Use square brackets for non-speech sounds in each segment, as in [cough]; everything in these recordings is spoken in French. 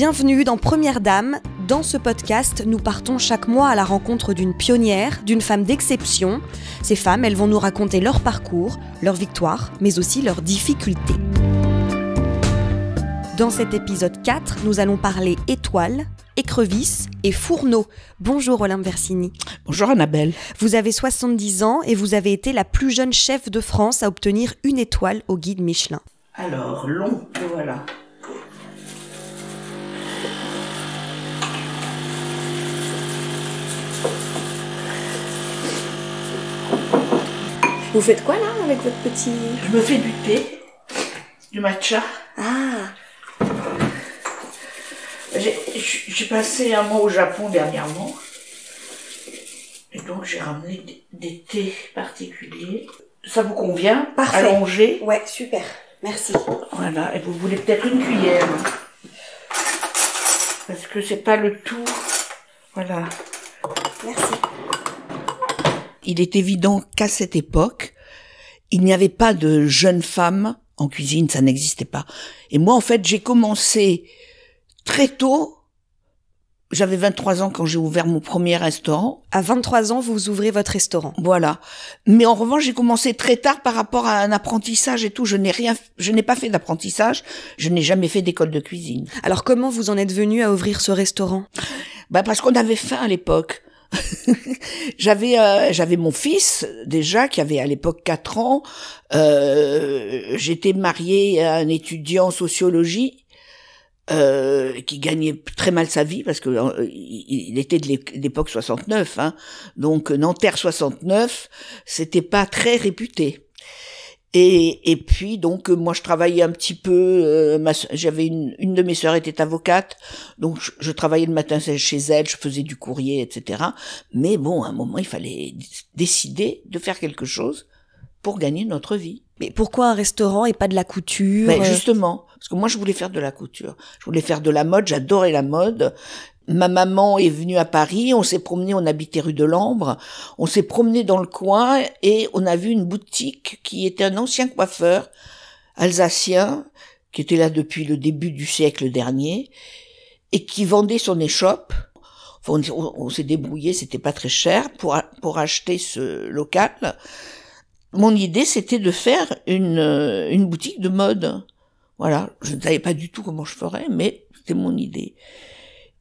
Bienvenue dans Première Dame. Dans ce podcast, nous partons chaque mois à la rencontre d'une pionnière, d'une femme d'exception. Ces femmes, elles vont nous raconter leur parcours, leur victoire, mais aussi leurs difficultés. Dans cet épisode 4, nous allons parler étoiles, écrevisses et fourneaux. Bonjour Olympe Versini. Bonjour Annabelle. Vous avez 70 ans et vous avez été la plus jeune chef de France à obtenir une étoile au guide Michelin. Alors, long, voilà. Vous faites quoi là avec votre petit... Je me fais du thé, du matcha. Ah J'ai passé un mois au Japon dernièrement. Et donc j'ai ramené des, thés particuliers. Ça vous convient Parfait. Allongé Ouais, super. Merci. Voilà, et vous voulez peut-être une cuillère. Parce que c'est pas le tout. Voilà. Merci il est évident qu'à cette époque, il n'y avait pas de jeunes femmes en cuisine, ça n'existait pas. Et moi, en fait, j'ai commencé très tôt. J'avais 23 ans quand j'ai ouvert mon premier restaurant. À 23 ans, vous ouvrez votre restaurant. Voilà. Mais en revanche, j'ai commencé très tard par rapport à un apprentissage et tout. Je n'ai rien, je n'ai pas fait d'apprentissage. Je n'ai jamais fait d'école de cuisine. Alors, comment vous en êtes venu à ouvrir ce restaurant? Bah, parce qu'on avait faim à l'époque. [laughs] j'avais euh, j'avais mon fils déjà qui avait à l'époque quatre ans. Euh, j'étais mariée à un étudiant en sociologie euh, qui gagnait très mal sa vie parce que il était de l'époque 69, hein, donc Nanterre 69, c'était pas très réputé. Et, et puis donc euh, moi je travaillais un petit peu. Euh, j'avais une, une de mes sœurs était avocate, donc je, travaillais le matin chez elle, je faisais du courrier, etc. Mais bon, à un moment il fallait décider de faire quelque chose pour gagner notre vie. Mais pourquoi un restaurant et pas de la couture ben euh? Justement, parce que moi je voulais faire de la couture, je voulais faire de la mode, j'adorais la mode, ma maman est venue à Paris, on s'est promené, on habitait rue de l'Ambre, on s'est promené dans le coin et on a vu une boutique qui était un ancien coiffeur alsacien qui était là depuis le début du siècle dernier et qui vendait son échoppe. on, s'est débrouillé, c'était pas très cher pour acheter ce local. Mon idée c'était de faire une euh, une boutique de mode. Voilà, je ne savais pas du tout comment je ferais, mais c'était mon idée.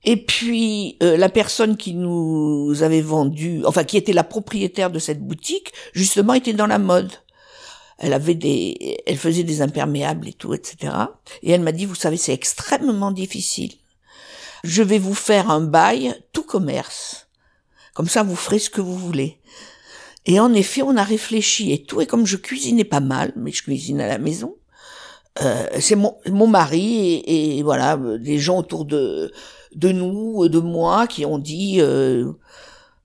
Et puis euh, la personne qui nous avait vendu, enfin qui était la propriétaire de cette boutique, justement était dans la mode. Elle avait des, elle faisait des imperméables et tout, etc. Et elle m'a dit, vous savez, c'est extrêmement difficile. Je vais vous faire un bail tout commerce. Comme ça, vous ferez ce que vous voulez. Et en effet, on a réfléchi et tout. Et comme je cuisinais pas mal, mais je cuisine à la maison, euh, c'est mon, mon, mari et, et, voilà des gens autour de de nous, de moi, qui ont dit euh,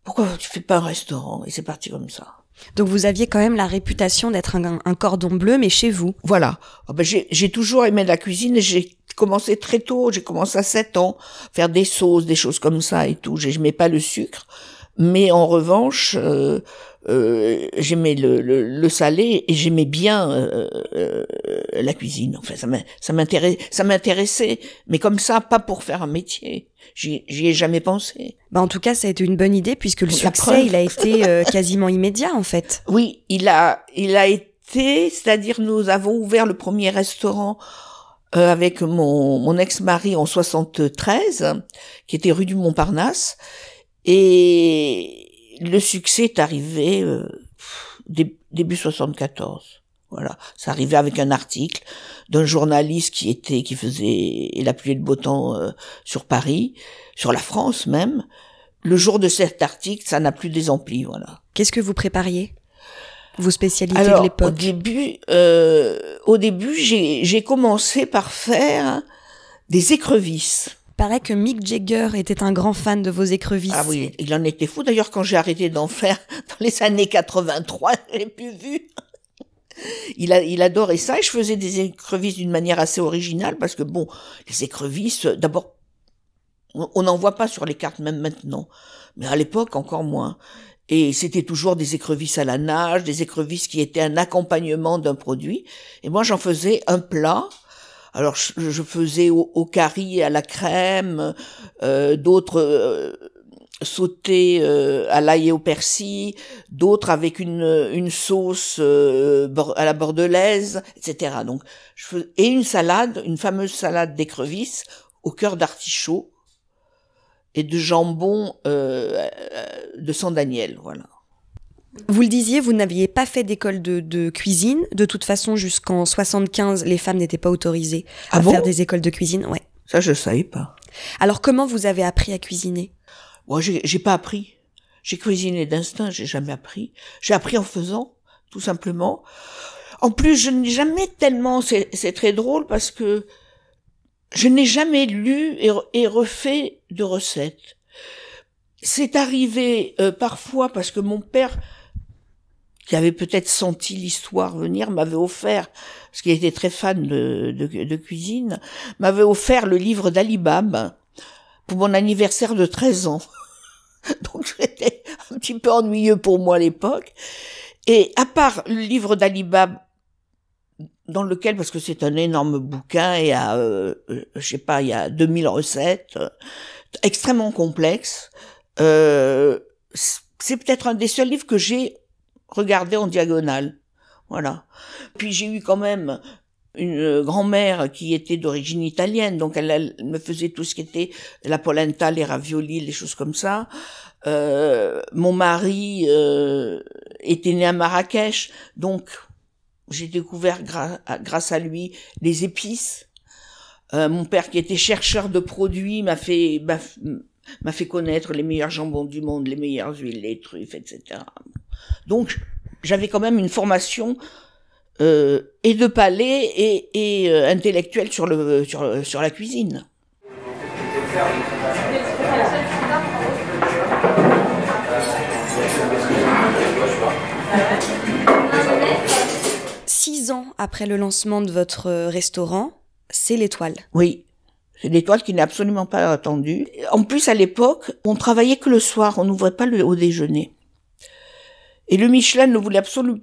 pourquoi tu fais pas un restaurant Et c'est parti comme ça. Donc vous aviez quand même la réputation d'être un, cordon bleu, mais chez vous. Voilà. Ah ben, j'ai toujours aimé la cuisine. J'ai commencé très tôt. J'ai commencé à 7 ans, faire des sauces, des choses comme ça et tout. Je mets pas le sucre, mais en revanche. Euh, euh, j'aimais le, le, salé et j'aimais bien euh, euh, la cuisine. Enfin, ça m'intéressait, mais comme ça, pas pour faire un métier. J'y ai jamais pensé. Bah en tout cas, ça a été une bonne idée puisque le succès, il a été quasiment immédiat en fait. Oui, il a, il a été, c'est-à-dire nous avons ouvert le premier restaurant avec mon, mon ex-mari en 73, qui était rue du Montparnasse, et le succès est arrivé euh, début, début 74. Voilà, ça arrivait avec un article d'un journaliste qui était, qui faisait la pluie de beau temps sur Paris, sur la France même. Le jour de cet article, ça n'a plus désempli, voilà. Qu'est-ce que vous prépariez Vos spécialités de l'époque début, au début, euh, j'ai commencé par faire des écrevisses paraît que Mick Jagger était un grand fan de vos écrevisses. Ah oui, il en était fou. D'ailleurs, quand j'ai arrêté d'en faire [laughs] dans les années 83, j'ai plus vu. Il, a, il adorait ça et je faisais des écrevisses d'une manière assez originale parce que bon, les écrevisses, d'abord, on n'en voit pas sur les cartes même maintenant, mais à l'époque encore moins. Et c'était toujours des écrevisses à la nage, des écrevisses qui étaient un accompagnement d'un produit. Et moi, j'en faisais un plat alors je, faisais au, au, curry, à la crème, euh, d'autres euh, sautés euh, à l'ail et au persil, d'autres avec une, une sauce à la bordelaise, etc. Donc je fais, et une salade, une fameuse salade d'écrevisses au cœur d'artichaut et de jambon de saint Daniel, voilà. Vous le disiez, vous n'aviez pas fait d'école de, cuisine. De toute façon, jusqu'en 75, les femmes n'étaient pas autorisées ah à faire des écoles de cuisine. Ouais. Ça, je savais pas. Alors, comment vous avez appris à cuisiner Moi, j'ai pas appris. J'ai cuisiné d'instinct, j'ai jamais appris. J'ai appris en faisant, tout simplement. En plus, je n'ai jamais tellement, c'est très drôle parce que je n'ai jamais lu et, refait de recettes. C'est arrivé euh, parfois parce que mon père qui avait peut-être senti l'histoire venir, m'avait offert, parce qu'il était très fan de, cuisine, m'avait offert le livre d'Alibab pour mon anniversaire de 13 ans. [laughs] Donc j'étais un petit peu ennuyeux pour moi à l'époque. Et à part le livre d'Alibab, dans lequel, parce que c'est un énorme bouquin, il y a, je sais pas, il y a 2000 recettes, extrêmement complexes, euh, c'est peut-être un des seuls livres que j'ai Regardez en diagonale. Voilà. Puis j'ai eu quand même une euh, grand-mère qui était d'origine italienne, donc elle, me faisait tout ce qui était la polenta, les raviolis, les choses comme ça. Euh, mon mari euh, était né à Marrakech, donc j'ai découvert grâce à lui les épices. mon père qui était chercheur de produits m'a fait m'a fait connaître les meilleurs jambons du monde, les meilleures huiles, les truffes, etc. Donc, j'avais quand même une formation euh, et de palais et, euh, intellectuelle sur, la cuisine. Six ans après le lancement de votre euh, restaurant, c'est l'étoile. Oui, c'est l'étoile qui n'est absolument pas attendue. En plus, à l'époque, on travaillait que le soir, on n'ouvrait pas le, au déjeuner. Et le Michelin ne voulait absolument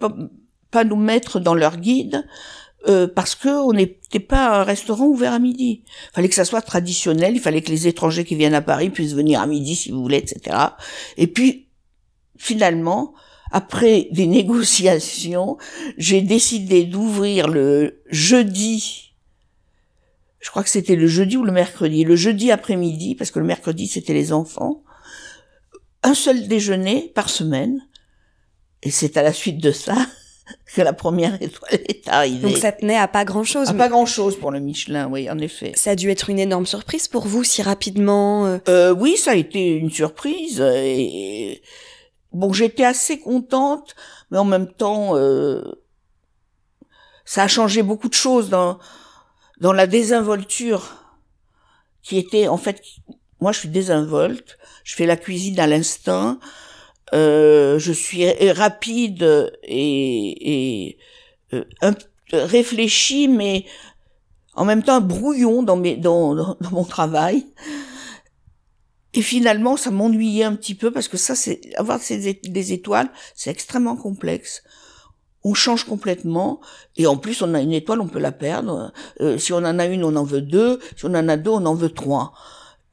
pas nous mettre dans leur guide euh, parce que on n'était pas un restaurant ouvert à midi. Il fallait que ça soit traditionnel, il fallait que les étrangers qui viennent à Paris puissent venir à midi si vous voulez, etc. Et puis finalement, après des [laughs] négociations, j'ai décidé d'ouvrir le jeudi. Je crois que c'était le jeudi ou le mercredi, le jeudi après-midi, parce que le mercredi c'était les enfants. Un seul déjeuner par semaine et c'est à la suite de ça [laughs] que la première étoile est arrivée. Donc ça tenait à pas grand-chose. À pas grand-chose pour le Michelin, oui, en effet. Ça a dû être une énorme surprise pour vous si rapidement. Euh euh, oui, ça a été une surprise. Et... Bon, j'étais assez contente, mais en même temps, euh... ça a changé beaucoup de choses dans dans la désinvolture qui était en fait. Moi, je suis désinvolte. Je fais la cuisine à l'instinct. Euh, je suis euh, rapide et, et euh, réfléchi, mais en même temps brouillon dans, mes, dans, dans, mon travail. Et finalement, ça m'ennuyait un petit peu parce que ça, c'est avoir des étoiles, c'est extrêmement complexe. On change complètement et en plus, on a une étoile, on peut la perdre. si on en a une, on en veut deux. Si on en a deux, on en veut trois.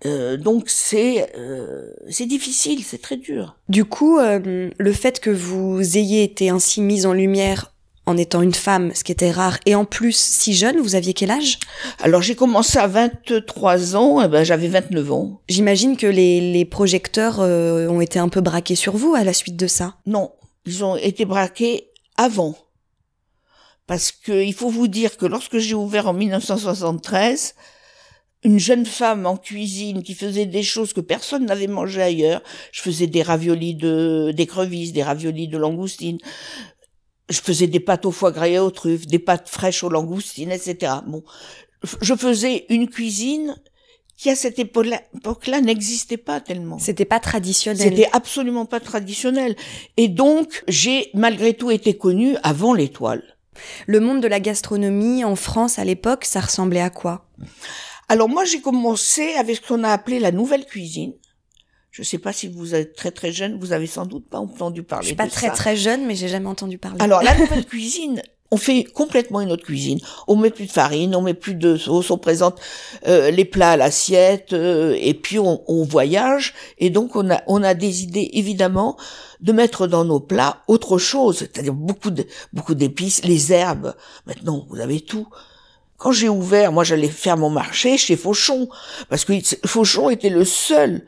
Euh, donc c'est euh, c'est difficile, c'est très dur. Du coup, euh, le fait que vous ayez été ainsi mise en lumière en étant une femme, ce qui était rare, et en plus si jeune, vous aviez quel âge Alors j'ai commencé à 23 ans, et eh ben, j'avais 29 ans. J'imagine que les, les projecteurs ont été un peu braqués sur vous à la suite de ça Non, ils ont été braqués avant. Parce que il faut vous dire que lorsque j'ai ouvert en 1973, une jeune femme en cuisine qui faisait des choses que personne n'avait mangé ailleurs. Je faisais des raviolis de crevisses, des raviolis de langoustine. Je faisais des pâtes au foie gras et aux truffes, des pâtes fraîches aux langoustines, etc. Bon, je faisais une cuisine qui à cette époque-là n'existait pas tellement. C'était pas traditionnel. C'était absolument pas traditionnel. Et donc, j'ai malgré tout été connue avant l'étoile. Le monde de la gastronomie en France à l'époque, ça ressemblait à quoi alors moi j'ai commencé avec ce qu'on a appelé la nouvelle cuisine. Je ne sais pas si vous êtes très très jeune, vous avez sans doute pas entendu parler. de ça. Je suis pas très très jeune, mais j'ai jamais entendu parler. Alors la [laughs] nouvelle cuisine, on fait complètement une autre cuisine. On met plus de farine, on met plus de sauce, on présente euh, les plats à l'assiette, euh, et puis on, on, voyage. Et donc on a, on a des idées évidemment de mettre dans nos plats autre chose, c'est-à-dire beaucoup de, beaucoup d'épices, les herbes. Maintenant vous avez tout. Quand j'ai ouvert, moi j'allais faire mon marché chez Fauchon, parce que Fauchon était le seul,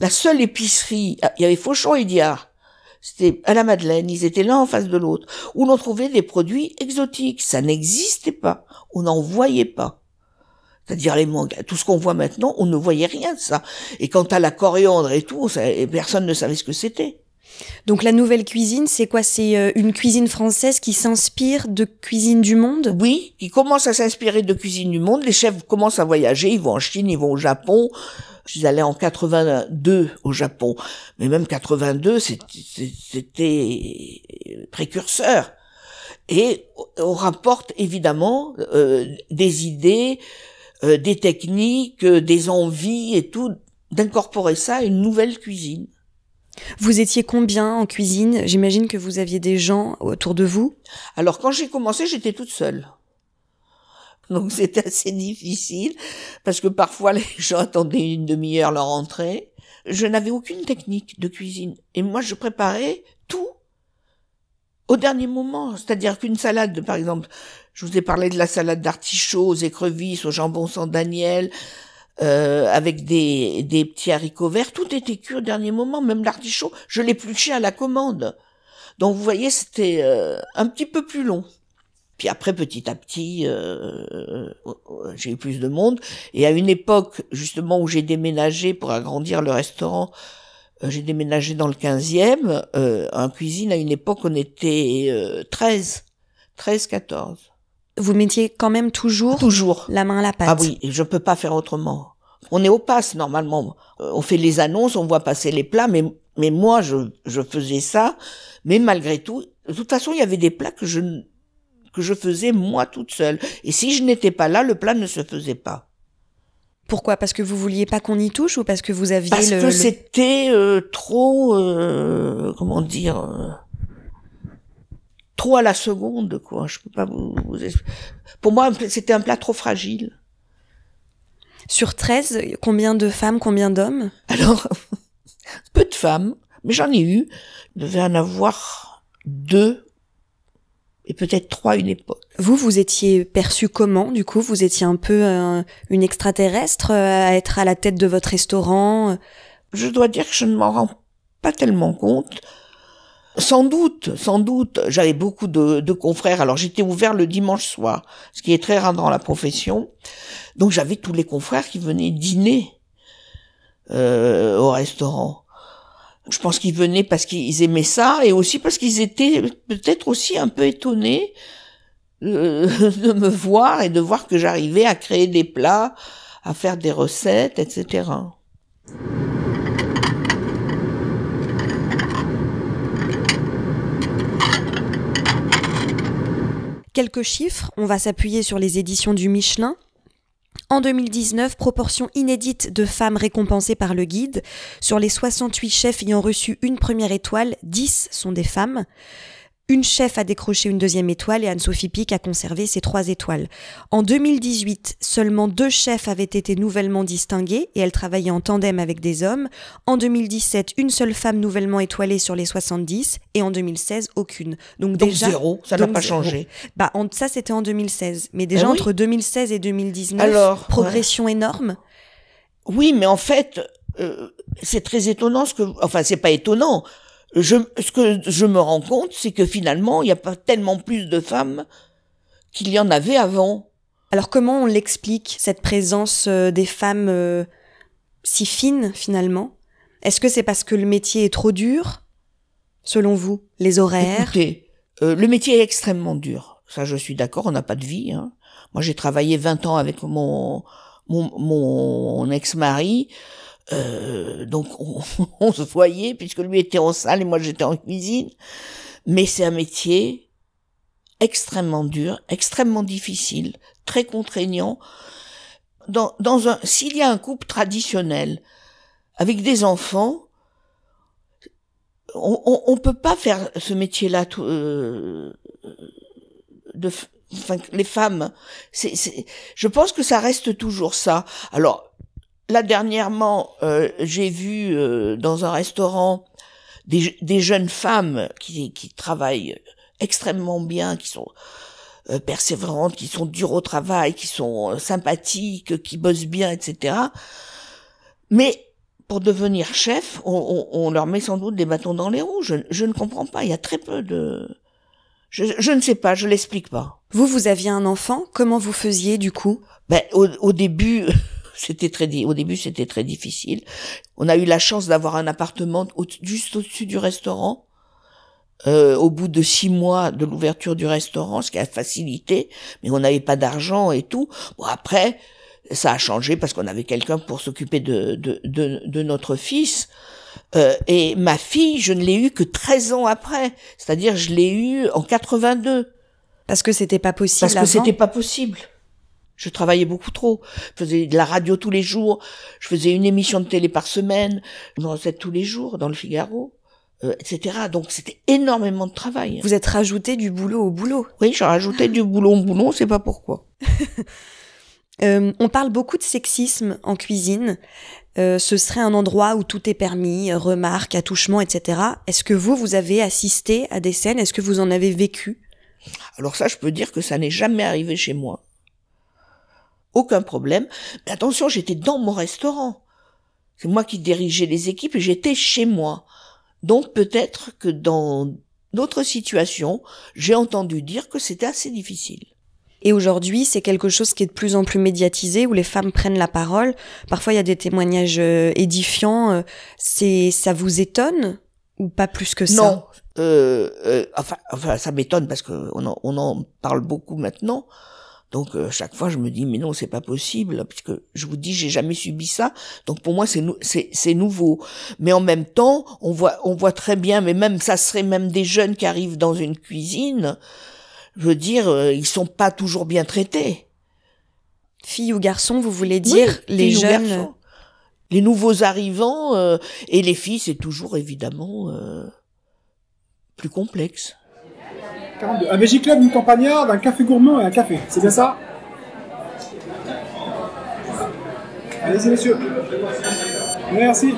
la seule épicerie. Ah, il y avait Fauchon et Diard. C'était à la Madeleine, ils étaient l'un en face de l'autre, où l'on trouvait des produits exotiques. Ça n'existait pas, on n'en voyait pas. C'est-à-dire les mangas, tout ce qu'on voit maintenant, on ne voyait rien de ça. Et quant à la coriandre et tout, personne ne savait ce que c'était. Donc la nouvelle cuisine, c'est quoi C'est euh, une cuisine française qui s'inspire de cuisine du monde Oui, qui commence à s'inspirer de cuisine du monde. Les chefs commencent à voyager, ils vont en Chine, ils vont au Japon. Je suis allée en 82 au Japon, mais même 82, c'était précurseur. Et on rapporte évidemment euh, des idées, euh, des techniques, des envies et tout, d'incorporer ça à une nouvelle cuisine. Vous étiez combien en cuisine J'imagine que vous aviez des gens autour de vous. Alors quand j'ai commencé, j'étais toute seule. Donc [laughs] c'était assez difficile parce que parfois les gens attendaient une demi-heure leur entrée. Je n'avais aucune technique de cuisine et moi je préparais tout au dernier moment, c'est-à-dire qu'une salade, par exemple, je vous ai parlé de la salade d'artichauts aux écrevisses, au jambon sans Daniel, euh, avec des, des petits haricots verts. Tout était cuit au dernier moment, même l'artichaut, je l'ai pluché à la commande. Donc vous voyez, c'était euh, un petit peu plus long. Puis après, petit à petit, euh, oh, oh, j'ai eu plus de monde. Et à une époque, justement, où j'ai déménagé pour agrandir le restaurant, j'ai déménagé dans le 15e. en cuisine, à une époque, on était 13, 13, 14 vous mettiez quand même toujours, toujours. la main à la pâte. Ah oui, je peux pas faire autrement. On est au passe normalement. Euh, on fait les annonces, on voit passer les plats, mais mais moi je je faisais ça, mais malgré tout, de toute façon il y avait des plats que je que je faisais moi toute seule. Et si je n'étais pas là, le plat ne se faisait pas. Pourquoi Parce que vous vouliez pas qu'on y touche ou parce que vous aviez parce que c'était euh, trop euh, comment dire à la seconde, quoi. Je peux pas vous, Pour moi, c'était un plat trop fragile. Sur 13, combien de femmes, combien d'hommes Alors, [laughs] peu de femmes, mais j'en ai eu. Je devais en avoir deux et peut-être trois à une époque. Vous, vous étiez perçu comment Du coup, vous étiez un peu euh, une extraterrestre euh, à être à la tête de votre restaurant Je dois dire que je ne m'en rends pas tellement compte sans doute, sans doute. J'avais beaucoup de, confrères. Alors j'étais ouvert le dimanche soir, ce qui est très rare dans la profession. Donc j'avais tous les confrères qui venaient dîner euh, au restaurant. Je pense qu'ils venaient parce qu'ils aimaient ça et aussi parce qu'ils étaient peut-être aussi un peu étonnés euh, [laughs] de me voir et de voir que j'arrivais à créer des plats, à faire des recettes, etc. Quelques chiffres, on va s'appuyer sur les éditions du Michelin. En 2019, proportion inédite de femmes récompensées par le guide. Sur les 68 chefs ayant reçu une première étoile, 10 sont des femmes. Une chef a décroché une deuxième étoile et Anne-Sophie Pic a conservé ses trois étoiles. En 2018, seulement deux chefs avaient été nouvellement distingués et elles travaillaient en tandem avec des hommes. En 2017, une seule femme nouvellement étoilée sur les 70 et en 2016, aucune. Donc, donc zéro, ça n'a pas changé. Bah, ça, c'était en 2016. Mais déjà, ah entre 2016 et 2019, Alors, progression énorme. Oui, mais en fait, euh, c'est très étonnant ce que... Enfin, c'est pas étonnant je, ce que je me rends compte, c'est que finalement, il n'y a pas tellement plus de femmes qu'il y en avait avant. Alors comment on l'explique, cette présence euh, des femmes euh, si fines finalement Est-ce que c'est parce que le métier est trop dur, selon vous, les horaires Écoutez, euh, le métier est extrêmement dur. Ça, je suis d'accord, on n'a pas de vie. Hein. Moi, j'ai travaillé 20 ans avec mon, mon, mon ex-mari. Euh, donc [laughs] on, se voyait puisque lui était en salle et moi j'étais en cuisine. Mais c'est un métier extrêmement dur, extrêmement difficile, très contraignant. Dans, un, s'il y a un couple traditionnel avec des enfants, on, on, peut pas faire ce métier-là euh, de, enfin, les femmes. C'est, je pense que ça reste toujours ça. Alors, là dernièrement, euh, j'ai vu euh, dans un restaurant des, jeunes femmes qui, travaillent extrêmement bien, qui sont euh, persévérantes, qui sont dures au travail, qui sont sympathiques, qui bossent bien, etc. Mais pour devenir chef, on, leur met sans doute des bâtons dans les roues. Je, ne comprends pas. Il y a très peu de. Je, ne sais pas. Je l'explique pas. Vous, vous aviez un enfant. Comment vous faisiez du coup ben, au début. [laughs] C'était très au début c'était très difficile. On a eu la chance d'avoir un appartement juste au-dessus du restaurant. Euh, au bout de six mois de l'ouverture du restaurant, ce qui a facilité, mais on n'avait pas d'argent et tout. Bon après, ça a changé parce qu'on avait quelqu'un pour s'occuper de, de, notre fils. Euh, et ma fille, je ne l'ai eue que 13 ans après, c'est-à-dire je l'ai eue en 82. Parce que c'était pas possible. Parce que c'était pas possible. Je travaillais beaucoup trop. Je faisais de la radio tous les jours. Je faisais une émission de télé par semaine, une recette tous les jours dans le Figaro, euh, etc. Donc c'était énormément de travail. Vous êtes rajouté du boulot au boulot. Oui, j'ai rajouté du boulot au boulot, on sait pas pourquoi. [laughs] Euh, on parle beaucoup de sexisme en cuisine. Euh, ce serait un endroit où tout est permis, remarques, attouchements, etc. Est-ce que vous, vous avez assisté à des scènes Est-ce que vous en avez vécu Alors ça, je peux dire que ça n'est jamais arrivé chez moi aucun problème. Mais attention, j'étais dans mon restaurant. C'est moi qui dirigeais les équipes et j'étais chez moi. Donc peut-être que dans d'autres situations, j'ai entendu dire que c'était assez difficile. Et aujourd'hui, c'est quelque chose qui est de plus en plus médiatisé, où les femmes prennent la parole. Parfois, il y a des témoignages euh, édifiants. Euh, c'est, ça vous étonne ou pas plus que ça Non, euh, enfin, ça m'étonne parce que on en parle beaucoup maintenant. Donc euh, chaque fois je me dis mais non c'est pas possible puisque je vous dis j'ai jamais subi ça donc pour moi c'est c'est nouveau mais en même temps on voit on voit très bien mais même ça serait même des jeunes qui arrivent dans une cuisine je veux dire euh, ils sont pas toujours bien traités filles ou garçons vous voulez dire les jeunes les nouveaux arrivants euh, et les filles c'est toujours évidemment plus complexe un Magic Club, une campagnarde, un café gourmand et un café. C'est bien ça Allez-y, messieurs. Merci.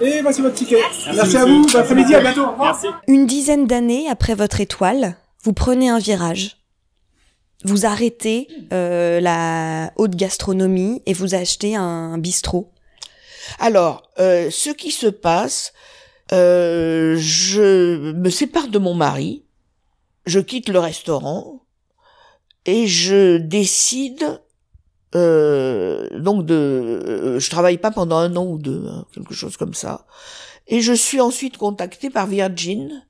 Et voici votre ticket. Merci, à vous. Bon après-midi, à bientôt. Merci. Une dizaine d'années après votre étoile, vous prenez un virage. Vous arrêtez euh, la haute gastronomie et vous achetez un bistrot alors, euh, ce qui se passe, euh, je me sépare de mon mari, je quitte le restaurant et je décide euh, donc de, je travaille pas pendant un an ou deux, hein, quelque chose comme ça, et je suis ensuite contactée par Virgin,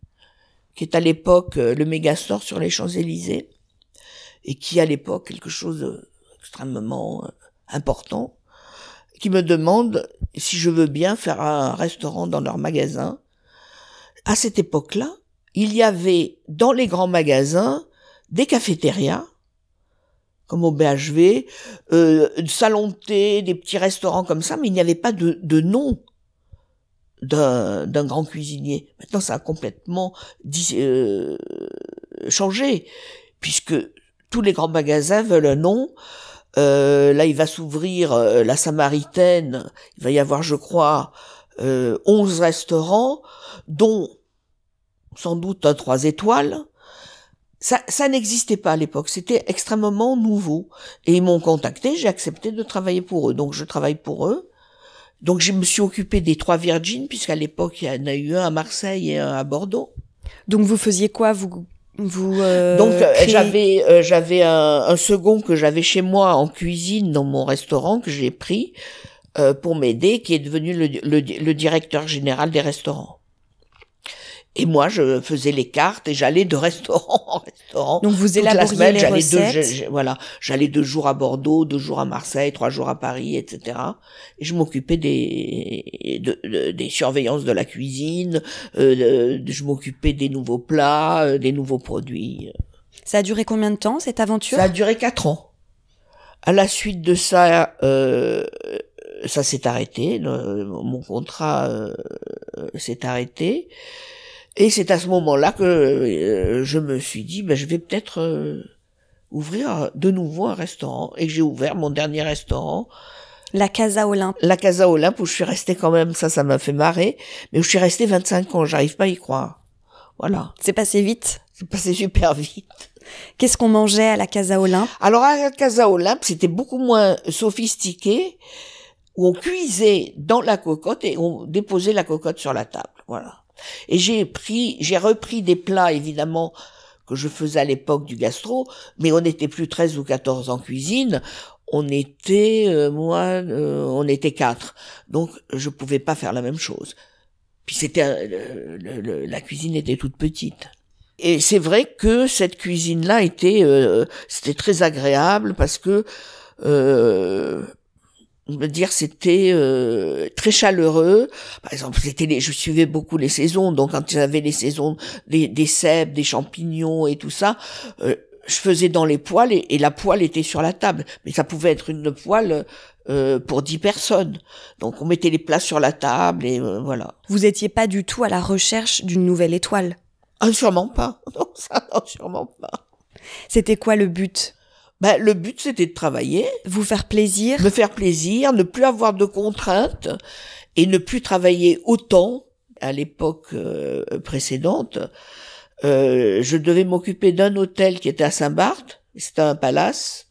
qui est à l'époque le mégastore sur les Champs Élysées et qui à l'époque quelque chose extrêmement important qui me demandent si je veux bien faire un restaurant dans leur magasin. À cette époque-là, il y avait dans les grands magasins des cafétérias, comme au BHV, euh, salon de thé, des petits restaurants comme ça, mais il n'y avait pas de, nom d'un grand cuisinier. Maintenant, ça a complètement euh, changé, puisque tous les grands magasins veulent un nom. Euh, là, il va s'ouvrir euh, la Samaritaine. Il va y avoir, je crois, euh, 11 restaurants, dont sans doute un trois étoiles. Ça, ça n'existait pas à l'époque, c'était extrêmement nouveau. Et ils m'ont contacté, j'ai accepté de travailler pour eux. Donc je travaille pour eux. Donc je me suis occupé des trois virgines, puisqu'à l'époque il y en a eu un à Marseille et un à Bordeaux. Donc vous faisiez quoi Vous euh, Donc euh, j'avais euh, j'avais un, second que j'avais chez moi en cuisine dans mon restaurant que j'ai pris pour m'aider, qui est devenu le, le, directeur général des restaurants. Et moi, je faisais les cartes et j'allais de restaurant en restaurant. Donc vous élaboriez semaine, les recettes. voilà, j'allais deux jours à Bordeaux, deux jours à Marseille, trois jours à Paris, etc. Et je m'occupais des des surveillances de la cuisine, euh, je m'occupais des nouveaux plats, euh, des nouveaux produits. Euh. Ça a duré combien de temps cette aventure Ça a duré quatre ans. À la suite de ça, euh, ça s'est arrêté. mon contrat euh, s'est arrêté. Et c'est à ce moment-là que euh, je me suis dit, ben, je vais peut-être euh, ouvrir de nouveau un restaurant. Et j'ai ouvert mon dernier restaurant. La Casa Olympe. La Casa Olympe, où je suis resté quand même, ça, ça m'a fait marrer. Mais où je suis resté 25 ans, j'arrive pas à y croire. Voilà. C'est passé vite. C'est passé super vite. Qu'est-ce qu'on mangeait à la Casa Olympe Alors, à la Casa Olympe, c'était beaucoup moins sophistiqué, on cuisait dans la cocotte et on déposait la cocotte sur la table. Voilà. Et j'ai pris, j'ai repris des plats évidemment que je faisais à l'époque du gastro, mais on n'était plus 13 ou 14 en cuisine, on était euh, moi euh, on était quatre. Donc je pouvais pas faire la même chose. Puis c'était euh, la cuisine était toute petite. Et c'est vrai que cette cuisine-là était, c'était très agréable parce que dire, c'était euh, très chaleureux. Par exemple, c'était les, je suivais beaucoup les saisons, donc quand il y avait les saisons des, des cèpes, des champignons et tout ça, euh, je faisais dans les poêles et, la poêle était sur la table. Mais ça pouvait être une poêle euh, pour dix personnes. Donc on mettait les plats sur la table et voilà. Vous étiez pas du tout à la recherche d'une nouvelle étoile. Ah, sûrement pas. [laughs] ça, non, sûrement pas. C'était quoi le but ben, le but, c'était de travailler. Vous faire plaisir. Me faire plaisir, ne plus avoir de contraintes et ne plus travailler autant à l'époque euh, précédente. Euh, je devais m'occuper d'un hôtel qui était à Saint-Barth, c'était un palace.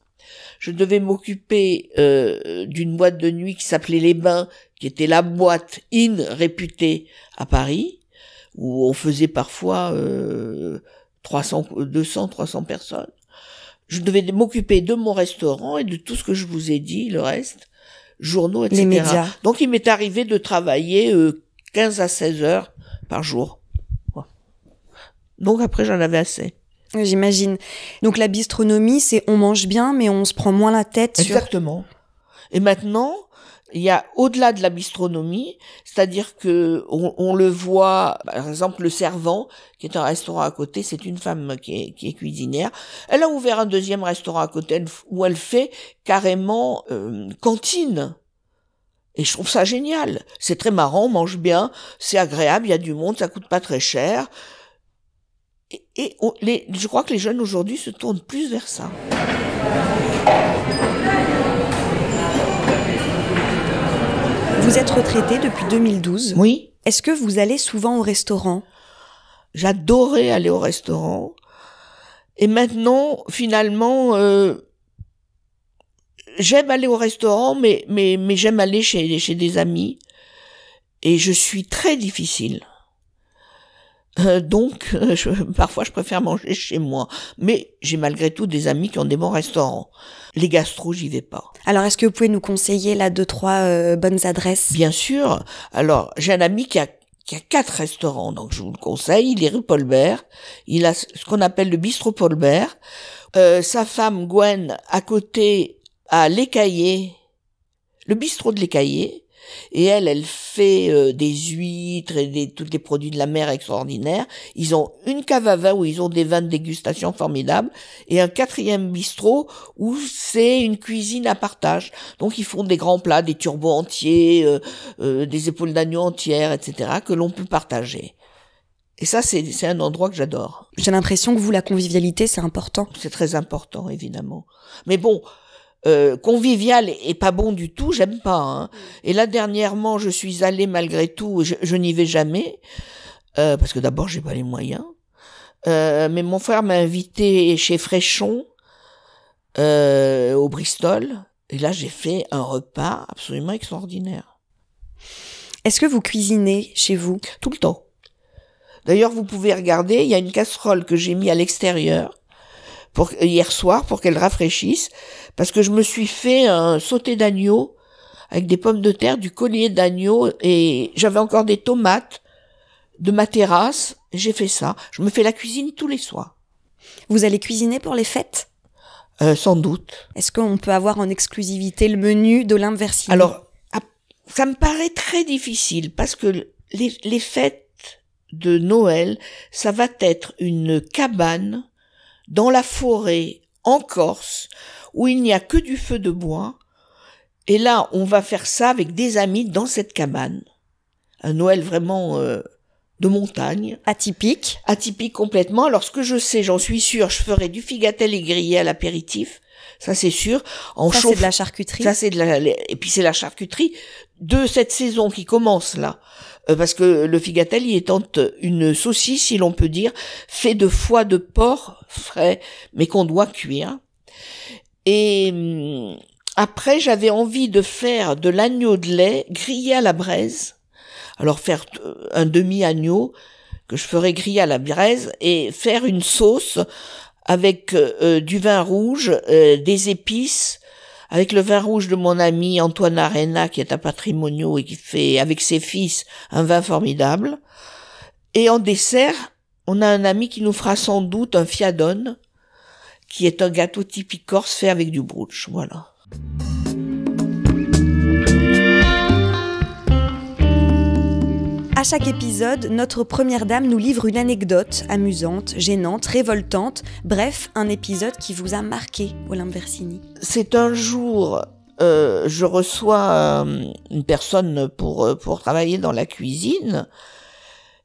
Je devais m'occuper euh, d'une boîte de nuit qui s'appelait Les Bains, qui était la boîte in réputée à Paris, où on faisait parfois 300, 200, 300 personnes. Je devais m'occuper de mon restaurant et de tout ce que je vous ai dit, le reste, journaux, etc. Les médias. Donc il m'est arrivé de travailler 15 euh, à 16 heures par jour. Donc après, j'en avais assez. J'imagine. Donc la bistronomie, c'est on mange bien, mais on se prend moins la tête. Exactement. Et maintenant, il y a au-delà de la bistronomie, c'est-à-dire que on, on, le voit, par exemple le Servant, qui est un restaurant à côté, c'est une femme qui est, qui est, cuisinière. Elle a ouvert un deuxième restaurant à côté où elle fait carrément euh, cantine. Et je trouve ça génial. C'est très marrant, on mange bien, c'est agréable, il y a du monde, ça coûte pas très cher. Et, et on, les, je crois que les jeunes aujourd'hui se tournent plus vers ça. Vous êtes retraité depuis 2012. Oui. Est-ce que vous allez souvent au restaurant J'adorais aller au restaurant. Et maintenant, finalement, euh, j'aime aller au restaurant, mais, mais, mais j'aime aller chez, des amis. Et je suis très difficile. Euh, donc, [laughs] parfois, je préfère manger chez moi. Mais j'ai malgré tout des amis qui ont des bons restaurants. Les gastro, j'y vais pas. Alors, est-ce que vous pouvez nous conseiller là deux trois euh, bonnes adresses Bien sûr. Alors, j'ai un ami qui a qui a quatre restaurants, donc je vous le conseille. Il est rue Paulbert. Il a ce qu'on appelle le bistrot Paulbert. Euh, sa femme Gwen, à côté, à l'Écaillé, le bistrot de l'Écaillé. Et elle, elle fait euh, des huîtres et des, tous les produits de la mer extraordinaires. Ils ont une cave à vin où ils ont des vins de dégustation formidables et un quatrième bistrot où c'est une cuisine à partage. Donc ils font des grands plats, des turbots entiers, euh, euh, des épaules d'agneau entières, etc. que l'on peut partager. Et ça, c'est un endroit que j'adore. J'ai l'impression que vous, la convivialité, c'est important. C'est très important, évidemment. Mais bon, euh, convivial et pas bon du tout, j'aime pas. Hein. Mm. Et là dernièrement, je suis allée malgré tout, je, n'y vais jamais euh, parce que d'abord j'ai pas les moyens. Euh, mais mon frère m'a invité chez Fréchon au Bristol et là j'ai fait un repas absolument extraordinaire. Est-ce que vous cuisinez chez vous Tout le temps. D'ailleurs, vous pouvez regarder, il y a une casserole que j'ai mis à l'extérieur hier soir pour qu'elle rafraîchisse, parce que je me suis fait un sauté d'agneau avec des pommes de terre, du collier d'agneau, et j'avais encore des tomates de ma terrasse. J'ai fait ça. Je me fais la cuisine tous les soirs. Vous allez cuisiner pour les fêtes euh, Sans doute. Est-ce qu'on peut avoir en exclusivité le menu de l'inversion Alors, ah, ça me paraît très difficile parce que les fêtes de Noël, ça va être une cabane dans la forêt, en Corse, où il n'y a que du feu de bois. Et là, on va faire ça avec des amis dans cette cabane. Un Noël vraiment euh, de montagne. Atypique. Atypique complètement. Alors que je sais, j'en suis sûr, je ferai du figatelle et grillé à l'apéritif. Ça c'est sûr. En ça c'est de la charcuterie. Ça c'est de la et puis c'est la charcuterie de cette saison qui commence là, euh, parce que le Figatelli étant une saucisse, si l'on peut dire, fait de foie de porc frais, mais qu'on doit cuire. Et hum, après, j'avais envie de faire de l'agneau de lait grillé à la braise. Alors faire euh, un demi-agneau que je ferais griller à la braise et faire une sauce avec euh, du vin rouge, des épices, avec le vin rouge de mon ami Antoine Arena, qui est un patrimonio et qui fait, avec ses fils, un vin formidable. Et en dessert, on a un ami qui nous fera sans doute un fiadone, qui est un gâteau typique corse fait avec du brouche. Voilà. À chaque épisode, notre première dame nous livre une anecdote amusante, gênante, révoltante, bref, un épisode qui vous a marqué, Olympe Versini. C'est un jour, euh, je reçois euh, une personne pour, euh, pour travailler dans la cuisine.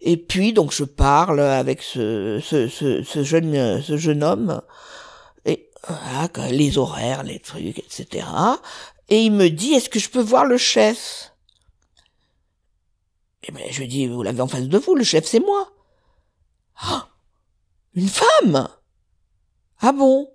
Et puis donc je parle avec ce, ce, jeune ce jeune homme et ah, les horaires les trucs etc et il me dit est-ce que je peux voir le chef eh ben, je dis, vous l'avez en face de vous, le chef, c'est moi. Ah, une femme Ah bon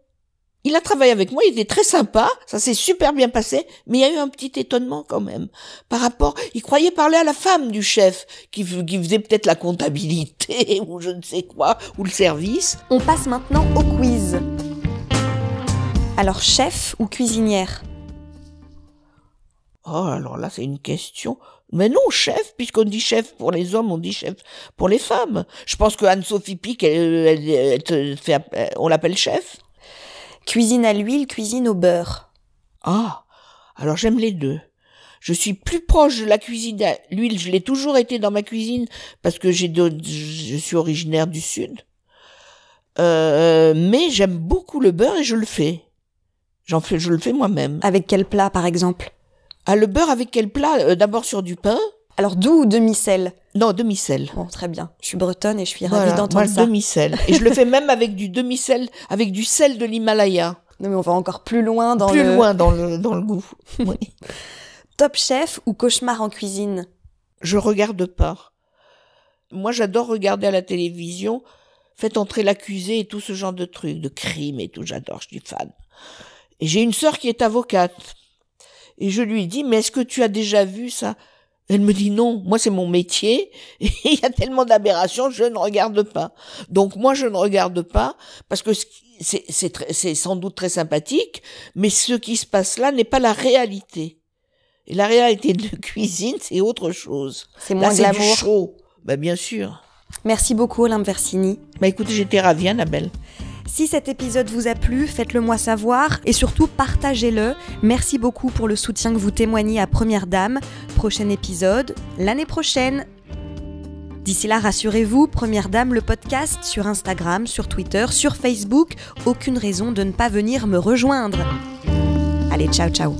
Il a travaillé avec moi, il était très sympa, ça s'est super bien passé, mais il y a eu un petit étonnement quand même. Par rapport, il croyait parler à la femme du chef, qui faisait peut-être la comptabilité, [laughs] ou je ne sais quoi, ou le service. On passe maintenant au quiz. Alors chef ou cuisinière Oh, alors là, c'est une question. Mais non, chef, puisqu'on dit chef pour les hommes, on dit chef pour les femmes. Je pense que Anne-Sophie Pic, elle, fait, euh, on l'appelle chef. Cuisine à l'huile, cuisine au beurre. Ah, alors j'aime les deux. Je suis plus proche de la cuisine à l'huile, je l'ai toujours été dans ma cuisine parce que je suis originaire du sud. Euh, mais j'aime beaucoup le beurre et je le fais. J'en fais, je le fais moi-même. Avec quel plat, par exemple ah, le beurre avec quel plat euh, D'abord sur du pain. Alors doux ou demi-sel Non, demi-sel. Bon, très bien. Je suis bretonne et je suis ravie d'entendre ça. demi-sel. Et je le fais même avec du demi-sel, avec du sel de l'Himalaya. Non, mais on va encore plus loin dans le... Plus loin dans le, dans le goût. Oui. [laughs] Top chef ou cauchemar en cuisine Je regarde pas. Moi, j'adore regarder à la télévision. Faites entrer l'accusé et tout ce genre de trucs, de crimes et tout. J'adore, je suis fan. Et j'ai une sœur qui est avocate. Et je lui dis, mais est-ce que tu as déjà vu ça Elle me dit, non, moi c'est mon métier, et [laughs] il y a tellement d'aberrations, je ne regarde pas. Donc moi je ne regarde pas, parce que c'est sans doute très sympathique, mais ce qui se passe là n'est pas la réalité. Et la réalité de [laughs] cuisine, c'est autre chose. C'est moins là, c'est Du chaud, Bah, bien sûr. Merci beaucoup, Alain Versini. Bah écoute, j'étais ravie, Annabelle. Si cet épisode vous a plu, faites-le moi savoir et surtout partagez-le. Merci beaucoup pour le soutien que vous témoignez à Première Dame. Prochain épisode, l'année prochaine. D'ici là, rassurez-vous, Première Dame, le podcast sur Instagram, sur Twitter, sur Facebook, aucune raison de ne pas venir me rejoindre. Allez, ciao ciao